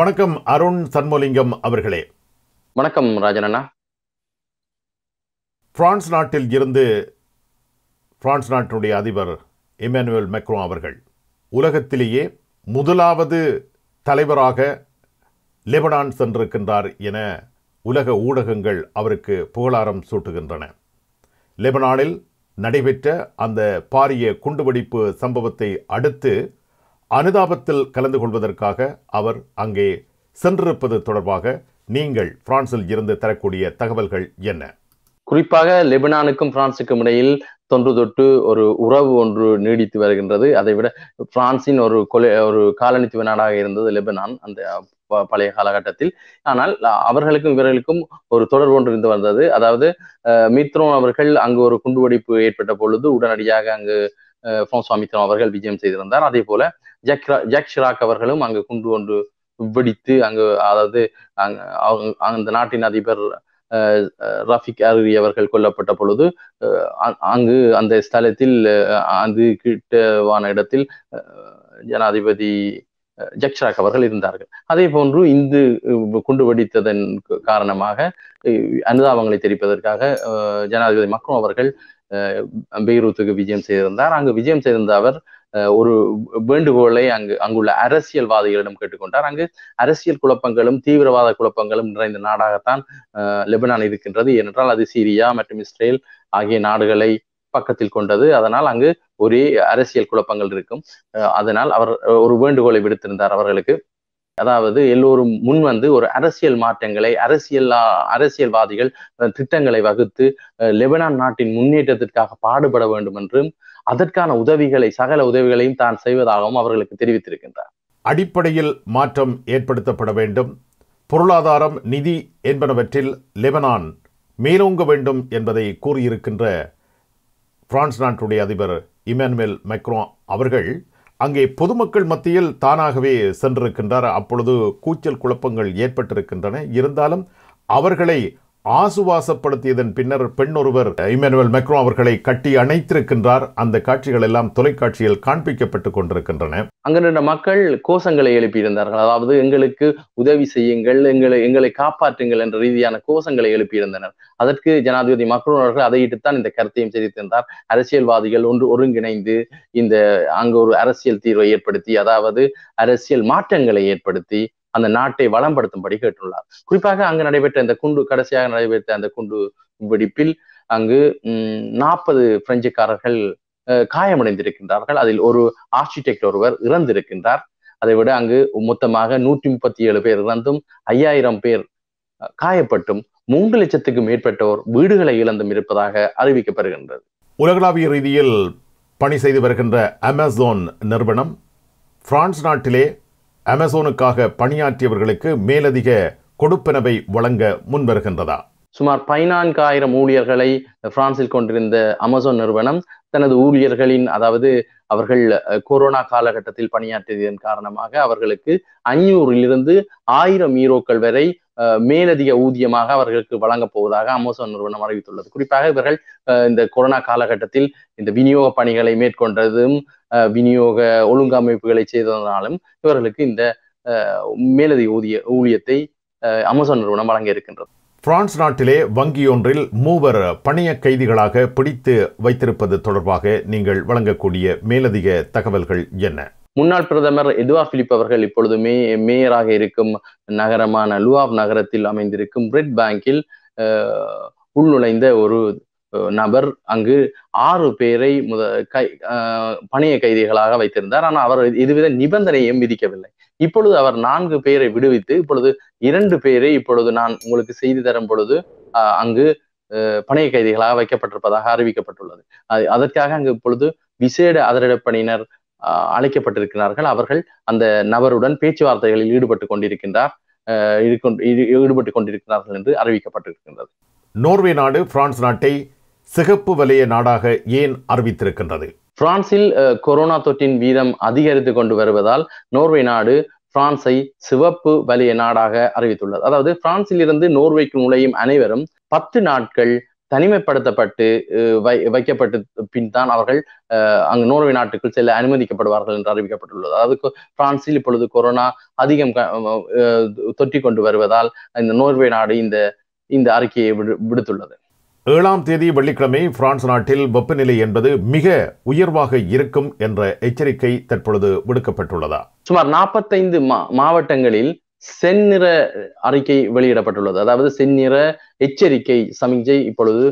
வணக்கம் அருண் சண்முலிங்கம் அவர்களே வணக்கம் ராஜனண்ணா பிரான்ஸ் நாட்டில் இருந்து பிரான்ஸ் நாட்டினுடைய அதிபர் இமானுவேல் மெக்ரோ அவர்கள் உலகத்திலேயே முதலாவது தலைவராக லெபனான் சென்றிருக்கின்றார் என உலக ஊடகங்கள் அவருக்கு புகழாரம் சூட்டுகின்றன லெபனானில் நடைபெற்ற அந்த பாரிய குண்டுவெடிப்பு சம்பவத்தை அடுத்து அனுதாபத்தில் கலந்து கொள்வதற்காக அவர் அங்கே சென்றிருப்பது தொடர்பாக நீங்கள் பிரான்சில் இருந்து தரக்கூடிய தகவல்கள் என்ன குறிப்பாக லெபனானுக்கும் பிரான்சுக்கும் இடையில் தொன்று தொட்டு ஒரு உறவு ஒன்று நீடித்து வருகின்றது அதை விட பிரான்சின் ஒரு கொலை ஒரு காலனித்துவ நாடாக இருந்தது லெபனான் அந்த பழைய காலகட்டத்தில் ஆனால் அவர்களுக்கும் இவர்களுக்கும் ஒரு தொடர்பு ஒன்று இருந்து வந்தது அதாவது மித்ரோன் அவர்கள் அங்கு ஒரு குண்டுவெடிப்பு ஏற்பட்ட பொழுது உடனடியாக அங்கு போன் மித்ரா அவர்கள் விஜயம் செய்திருந்தார் அதே போல ஜாக் ஜாக் ஷிராக் அவர்களும் அங்கு குண்டு ஒன்று வெடித்து அங்கு அதாவது அந்த நாட்டின் அதிபர் ரஃபிக் அருவி அவர்கள் கொல்லப்பட்ட பொழுது அங்கு அந்த ஸ்தலத்தில் அது கிட்டவான இடத்தில் ஜனாதிபதி ஜக்ஷராக் அவர்கள் இருந்தார்கள் அதே போன்று இந்து குண்டு வெடித்ததன் காரணமாக அனுதாபங்களை தெரிவிப்பதற்காக ஜனாதிபதி மக்ரோம் அவர்கள் பெய்ரூத்துக்கு விஜயம் செய்திருந்தார் அங்கு விஜயம் செய்திருந்த அவர் ஒரு வேண்டுகோளை அங்கு அங்குள்ள அரசியல்வாதிகளிடம் கேட்டுக்கொண்டார் அங்கு அரசியல் குழப்பங்களும் தீவிரவாத குழப்பங்களும் நிறைந்த நாடாகத்தான் லெபனான் இருக்கின்றது ஏனென்றால் அது சீரியா மற்றும் இஸ்ரேல் ஆகிய நாடுகளை பக்கத்தில் கொண்டது அதனால் அங்கு ஒரே அரசியல் குழப்பங்கள் இருக்கும் அதனால் அவர் ஒரு வேண்டுகோளை விடுத்திருந்தார் அவர்களுக்கு அதாவது எல்லோரும் முன் வந்து ஒரு அரசியல் மாற்றங்களை அரசியல் அரசியல்வாதிகள் திட்டங்களை வகுத்து லெபனான் நாட்டின் முன்னேற்றத்திற்காக பாடுபட வேண்டும் என்றும் அதற்கான உதவிகளை சகல உதவிகளையும் தான் செய்வதாகவும் அவர்களுக்கு தெரிவித்திருக்கின்றார் அடிப்படையில் மாற்றம் ஏற்படுத்தப்பட வேண்டும் பொருளாதாரம் நிதி என்பனவற்றில் லெபனான் மேலோங்க வேண்டும் என்பதை கூறியிருக்கின்ற பிரான்ஸ் நாட்டுடைய அதிபர் இமானுவேல் மெக்ரோ அவர்கள் அங்கே பொதுமக்கள் மத்தியில் தானாகவே சென்றிருக்கின்றார் அப்பொழுது கூச்சல் குழப்பங்கள் ஏற்பட்டிருக்கின்றன இருந்தாலும் அவர்களை ஆசுவாசப்படுத்தியதன் பின்னர் பெண் ஒருவர் இமானுவல் மெக்ரோ அவர்களை கட்டி அணைத்திருக்கின்றார் அந்த காட்சிகள் எல்லாம் தொலைக்காட்சியில் காண்பிக்கப்பட்டுக் கொண்டிருக்கின்றன அங்கு நின்ற மக்கள் கோஷங்களை எழுப்பியிருந்தார்கள் அதாவது எங்களுக்கு உதவி செய்யுங்கள் எங்களை எங்களை காப்பாற்றுங்கள் என்ற ரீதியான கோஷங்களை எழுப்பியிருந்தனர் அதற்கு ஜனாதிபதி மக்ரோ அவர்கள் அதையிட்டுத்தான் இந்த கருத்தையும் தெரிவித்திருந்தார் அரசியல்வாதிகள் ஒன்று ஒருங்கிணைந்து இந்த அங்கு ஒரு அரசியல் தீர்வை ஏற்படுத்தி அதாவது அரசியல் மாற்றங்களை ஏற்படுத்தி அந்த நாட்டை வளம்படுத்தும்படி கேட்டுள்ளார் குறிப்பாக அங்கு நடைபெற்ற அந்த குண்டு கடைசியாக நடைபெற்ற அந்த குண்டு வெடிப்பில் அங்கு நாற்பது பிரெஞ்சுக்காரர்கள் காயமடைந்திருக்கின்றார்கள் அதில் ஒரு ஆர்கிடெக்ட் ஒருவர் இறந்திருக்கின்றார் அதை விட அங்கு மொத்தமாக நூற்றி முப்பத்தி ஏழு பேர் இறந்தும் ஐயாயிரம் பேர் காயப்பட்டும் மூன்று லட்சத்துக்கு மேற்பட்டோர் வீடுகளை இழந்தும் இருப்பதாக அறிவிக்கப்படுகின்றது உலகளாவிய ரீதியில் பணி செய்து வருகின்ற அமேசான் நிறுவனம் பிரான்ஸ் நாட்டிலே அமேசானுக்காக பணியாற்றியவர்களுக்கு மேலதிக கொடுப்பனவை வழங்க முன்வருகின்றதா சுமார் பதினான்காயிரம் ஊழியர்களை பிரான்சில் கொண்டிருந்த அமேசான் நிறுவனம் தனது ஊழியர்களின் அதாவது அவர்கள் கொரோனா காலகட்டத்தில் பணியாற்றியதன் காரணமாக அவர்களுக்கு அஞ்சூறிலிருந்து ஆயிரம் ஈரோக்கள் வரை மேலதிக ஊதியமாக அவர்களுக்கு வழங்கப் போவதாக அமேசான் நிறுவனம் அறிவித்துள்ளது குறிப்பாக இவர்கள் இந்த கொரோனா காலகட்டத்தில் இந்த விநியோக பணிகளை மேற்கொண்டதும் விநியோக ஒழுங்கமைப்புகளை செய்ததனாலும் இவர்களுக்கு இந்த மேலதிக ஊதிய ஊழியத்தை அமேசான் நிறுவனம் வழங்க இருக்கின்றது பிரான்ஸ் நாட்டிலே வங்கியொன்றில் மூவர் பணிய கைதிகளாக பிடித்து வைத்திருப்பது தொடர்பாக நீங்கள் வழங்கக்கூடிய மேலதிக தகவல்கள் என்ன முன்னாள் பிரதமர் எதுவா பிலிப் அவர்கள் இப்பொழுது மே மேயராக இருக்கும் நகரமான லுவாப் நகரத்தில் அமைந்திருக்கும் பிரிட் பேங்கில் உள்நுழைந்த ஒரு நபர் அங்கு ஆறு பேரை முத கை பணிய கைதிகளாக வைத்திருந்தார் ஆனால் அவர் இதுவித நிபந்தனையும் விதிக்கவில்லை இப்பொழுது அவர் நான்கு பேரை விடுவித்து இப்பொழுது இரண்டு பேரை இப்பொழுது நான் உங்களுக்கு செய்தி தரும் பொழுது அங்கு பணைய கைதிகளாக வைக்கப்பட்டிருப்பதாக அறிவிக்கப்பட்டுள்ளது அதற்காக அங்கு இப்பொழுது விசேட அதிரடப்பணியினர் அழைக்கப்பட்டிருக்கிறார்கள் அவர்கள் அந்த நபருடன் பேச்சுவார்த்தைகளில் ஈடுபட்டு கொண்டிருக்கின்றார் ஈடுபட்டு கொண்டிருக்கிறார்கள் என்று அறிவிக்கப்பட்டிருக்கின்றது நோர்வே நாடு பிரான்ஸ் நாட்டை சிகப்பு வலைய நாடாக ஏன் அறிவித்திருக்கின்றது பிரான்சில் கொரோனா தொற்றின் வீதம் அதிகரித்து கொண்டு வருவதால் நோர்வே நாடு பிரான்சை சிவப்பு வலிய நாடாக அறிவித்துள்ளது அதாவது பிரான்சில் இருந்து நோர்வேக்கு நுழையும் அனைவரும் பத்து நாட்கள் தனிமைப்படுத்தப்பட்டு வை வைக்கப்பட்டு பின் தான் அவர்கள் அங்கு நோர்வே நாட்டுக்குள் செல்ல அனுமதிக்கப்படுவார்கள் என்று அறிவிக்கப்பட்டுள்ளது அதாவது பிரான்சில் இப்பொழுது கொரோனா அதிகம் தொற்றி கொண்டு வருவதால் இந்த நோர்வே நாடு இந்த இந்த அறிக்கையை விடு விடுத்துள்ளது ஏழாம் தேதி வெள்ளிக்கிழமை பிரான்ஸ் நாட்டில் வெப்பநிலை என்பது மிக உயர்வாக இருக்கும் என்ற எச்சரிக்கை தற்பொழுது விடுக்கப்பட்டுள்ளதா சுமார் நாற்பத்தைந்து மாவட்டங்களில் செந்நிற அறிக்கை வெளியிடப்பட்டுள்ளது அதாவது செந்நிற எச்சரிக்கை சமிஞ்சை இப்பொழுது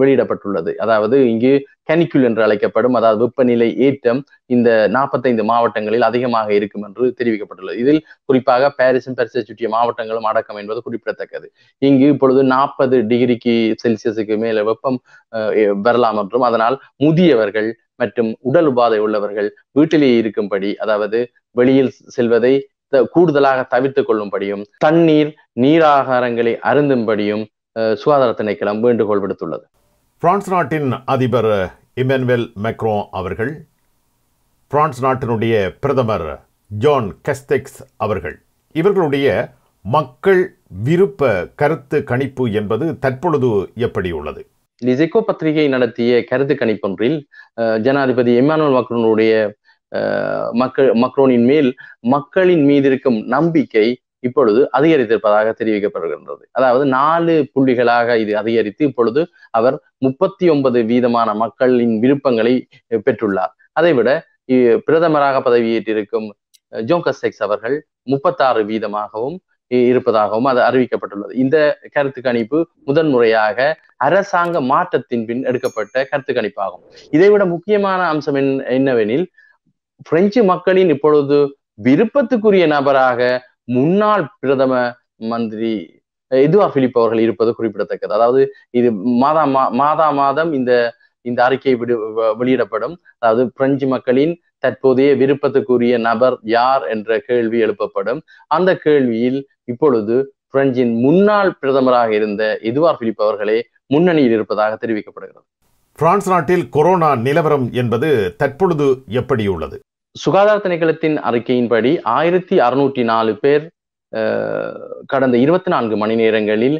வெளியிடப்பட்டுள்ளது அதாவது இங்கு கனிக்குள் என்று அழைக்கப்படும் அதாவது வெப்பநிலை ஏற்றம் இந்த நாற்பத்தைந்து மாவட்டங்களில் அதிகமாக இருக்கும் என்று தெரிவிக்கப்பட்டுள்ளது இதில் குறிப்பாக பாரிஸும் பாரிஸை சுற்றிய மாவட்டங்களும் அடக்கம் என்பது குறிப்பிடத்தக்கது இங்கு இப்பொழுது நாற்பது டிகிரிக்கு செல்சியஸுக்கு மேல வெப்பம் வரலாம் என்றும் அதனால் முதியவர்கள் மற்றும் உடல் உபாதை உள்ளவர்கள் வீட்டிலேயே இருக்கும்படி அதாவது வெளியில் செல்வதை கூடுதலாக தவிர்த்து கொள்ளும்படியும் தண்ணீர் நீராகாரங்களை அருந்தும்படியும் சுகாதார திணைக்களம் வேண்டுகோள் விடுத்துள்ளது பிரான்ஸ் நாட்டின் அதிபர் இமானுவேல் மெக்ரோ அவர்கள் பிரான்ஸ் நாட்டினுடைய பிரதமர் ஜான் கெஸ்டெக்ஸ் அவர்கள் இவர்களுடைய மக்கள் விருப்ப கருத்து கணிப்பு என்பது தற்பொழுது எப்படி உள்ளது லிசெக்கோ பத்திரிகை நடத்திய கருத்து கணிப்பொன்றில் ஜனாதிபதி இமானுவல் மக்ரோனுடைய மக்கள் மக்ரோனின் மேல் மக்களின் மீது இருக்கும் நம்பிக்கை இப்பொழுது அதிகரித்திருப்பதாக தெரிவிக்கப்படுகின்றது அதாவது நாலு புள்ளிகளாக இது அதிகரித்து இப்பொழுது அவர் முப்பத்தி ஒன்பது வீதமான மக்களின் விருப்பங்களை பெற்றுள்ளார் அதைவிட பிரதமராக பதவியேற்றிருக்கும் ஜோகஸ்டெக்ஸ் அவர்கள் முப்பத்தாறு வீதமாகவும் இருப்பதாகவும் அது அறிவிக்கப்பட்டுள்ளது இந்த கருத்து கணிப்பு முதன்முறையாக அரசாங்க மாற்றத்தின் பின் எடுக்கப்பட்ட கருத்து கணிப்பாகும் இதைவிட முக்கியமான அம்சம் என்னவெனில் பிரெஞ்சு மக்களின் இப்பொழுது விருப்பத்துக்குரிய நபராக முன்னாள் பிரதம மந்திரி இதுவா பிலிப் அவர்கள் இருப்பது குறிப்பிடத்தக்கது அதாவது இது மாதா மாதா மாதம் இந்த இந்த அறிக்கை விடு வெளியிடப்படும் அதாவது பிரெஞ்சு மக்களின் தற்போதைய விருப்பத்துக்குரிய நபர் யார் என்ற கேள்வி எழுப்பப்படும் அந்த கேள்வியில் இப்பொழுது பிரெஞ்சின் முன்னாள் பிரதமராக இருந்த எதுவார் பிலிப் அவர்களே முன்னணியில் இருப்பதாக தெரிவிக்கப்படுகிறது பிரான்ஸ் நாட்டில் கொரோனா நிலவரம் என்பது தற்பொழுது எப்படி உள்ளது சுகாதார திணைக்களத்தின் அறிக்கையின்படி ஆயிரத்தி அறுநூற்றி நாலு பேர் கடந்த இருபத்தி நான்கு மணி நேரங்களில்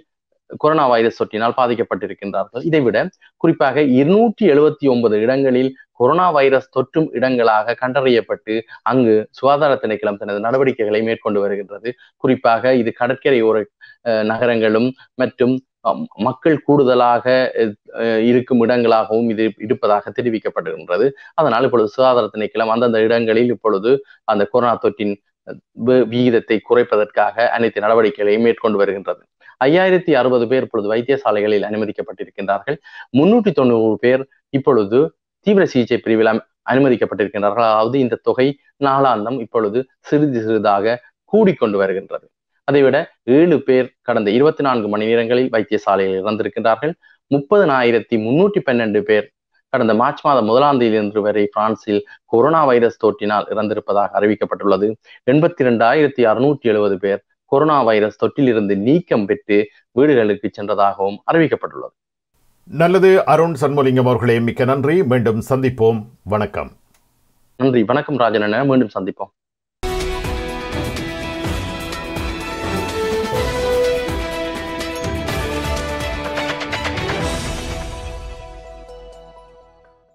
கொரோனா வைரஸ் தொற்றினால் பாதிக்கப்பட்டிருக்கின்றார்கள் இதைவிட குறிப்பாக இருநூற்றி எழுபத்தி ஒன்பது இடங்களில் கொரோனா வைரஸ் தொற்றும் இடங்களாக கண்டறியப்பட்டு அங்கு சுகாதார திணைக்களம் தனது நடவடிக்கைகளை மேற்கொண்டு வருகின்றது குறிப்பாக இது கடற்கரை ஓர நகரங்களும் மற்றும் மக்கள் கூடுதலாக இருக்கும் இடங்களாகவும் இது இருப்பதாக தெரிவிக்கப்படுகின்றது அதனால் இப்பொழுது சுகாதார திணைக்களம் அந்தந்த இடங்களில் இப்பொழுது அந்த கொரோனா தொற்றின் விகிதத்தை குறைப்பதற்காக அனைத்து நடவடிக்கைகளையும் மேற்கொண்டு வருகின்றது ஐயாயிரத்தி அறுபது பேர் இப்பொழுது வைத்தியசாலைகளில் அனுமதிக்கப்பட்டிருக்கின்றார்கள் முன்னூற்றி தொண்ணூறு பேர் இப்பொழுது தீவிர சிகிச்சை பிரிவில் அனுமதிக்கப்பட்டிருக்கின்றார்கள் அதாவது இந்த தொகை நாளாந்தம் இப்பொழுது சிறிது சிறிதாக கூடிக்கொண்டு வருகின்றது அதைவிட ஏழு பேர் கடந்த இருபத்தி நான்கு மணி நேரங்களில் வைத்தியசாலையில் இறந்திருக்கின்றார்கள் முப்பதனாயிரத்தி முன்னூற்றி பன்னெண்டு பேர் கடந்த மார்ச் மாதம் முதலாம் தேதி இன்று வரை பிரான்சில் கொரோனா வைரஸ் தொற்றினால் இறந்திருப்பதாக அறிவிக்கப்பட்டுள்ளது எண்பத்தி இரண்டாயிரத்தி அறுநூற்றி எழுபது பேர் கொரோனா வைரஸ் தொற்றிலிருந்து நீக்கம் பெற்று வீடுகளுக்கு சென்றதாகவும் அறிவிக்கப்பட்டுள்ளது நல்லது அருண் சண்முலிங்கம் அவர்களே மிக்க நன்றி மீண்டும் சந்திப்போம் வணக்கம் நன்றி வணக்கம் ராஜன் மீண்டும் சந்திப்போம்